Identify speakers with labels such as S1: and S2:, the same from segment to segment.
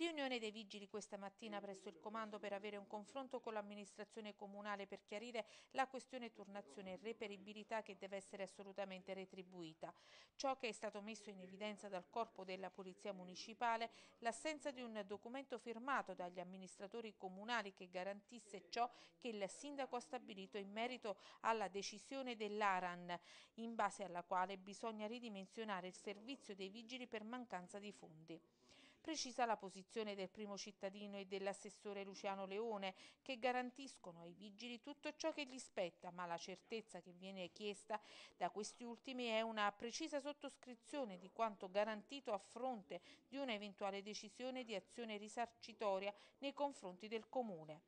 S1: Riunione dei vigili questa mattina presso il comando per avere un confronto con l'amministrazione comunale per chiarire la questione turnazione e reperibilità che deve essere assolutamente retribuita. Ciò che è stato messo in evidenza dal corpo della Polizia Municipale, l'assenza di un documento firmato dagli amministratori comunali che garantisse ciò che il sindaco ha stabilito in merito alla decisione dell'ARAN, in base alla quale bisogna ridimensionare il servizio dei vigili per mancanza di fondi precisa la posizione del primo cittadino e dell'assessore Luciano Leone, che garantiscono ai vigili tutto ciò che gli spetta, ma la certezza che viene chiesta da questi ultimi è una precisa sottoscrizione di quanto garantito a fronte di un'eventuale decisione di azione risarcitoria nei confronti del Comune.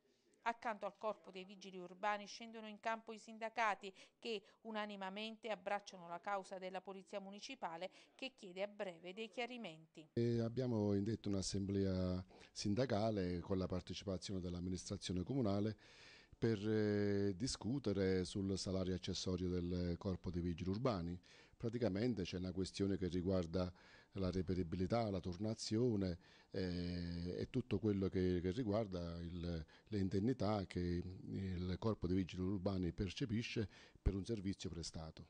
S1: Accanto al corpo dei vigili urbani scendono in campo i sindacati che unanimamente abbracciano la causa della Polizia Municipale che chiede a breve dei chiarimenti.
S2: E abbiamo indetto un'assemblea sindacale con la partecipazione dell'amministrazione comunale per eh, discutere sul salario accessorio del corpo dei vigili urbani. Praticamente c'è una questione che riguarda la reperibilità, la tornazione eh, e tutto quello che, che riguarda il, le indennità che il Corpo dei Vigili Urbani percepisce per un servizio prestato.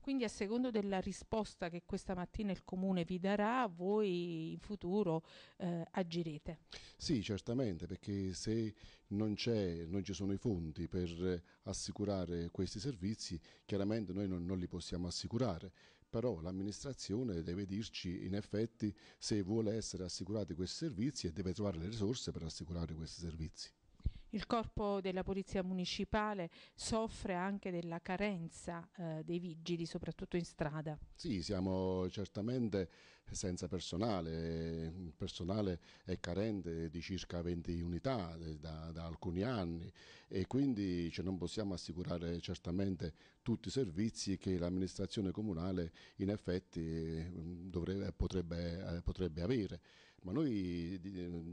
S1: Quindi a secondo della risposta che questa mattina il Comune vi darà, voi in futuro eh, agirete?
S2: Sì, certamente, perché se non, non, ci sono i fondi per eh, assicurare questi servizi, chiaramente noi non, non li possiamo assicurare però l'amministrazione deve dirci in effetti se vuole essere assicurati questi servizi e deve trovare le risorse per assicurare questi servizi.
S1: Il corpo della Polizia Municipale soffre anche della carenza eh, dei vigili, soprattutto in strada.
S2: Sì, siamo certamente senza personale, il personale è carente di circa 20 unità eh, da, da alcuni anni e quindi cioè, non possiamo assicurare certamente tutti i servizi che l'amministrazione comunale in effetti eh, dovrebbe, potrebbe, eh, potrebbe avere ma noi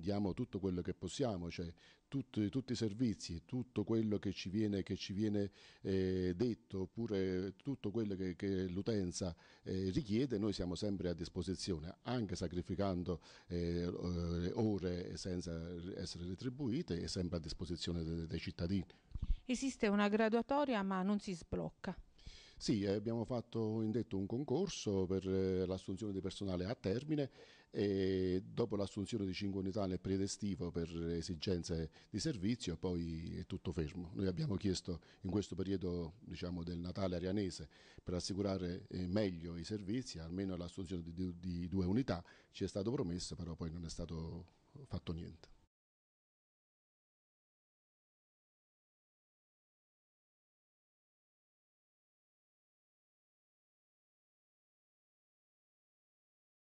S2: diamo tutto quello che possiamo, cioè tutti, tutti i servizi, tutto quello che ci viene, che ci viene eh, detto, oppure tutto quello che, che l'utenza eh, richiede, noi siamo sempre a disposizione, anche sacrificando eh, eh ore senza essere retribuite e sempre a disposizione dei, dei cittadini.
S1: Esiste una graduatoria ma non si sblocca.
S2: Sì, abbiamo fatto indetto un concorso per eh, l'assunzione di personale a termine e dopo l'assunzione di 5 unità nel periodo estivo per esigenze di servizio poi è tutto fermo. Noi abbiamo chiesto in questo periodo diciamo, del Natale arianese per assicurare eh, meglio i servizi, almeno l'assunzione di, di due unità, ci è stato promesso però poi non è stato fatto niente.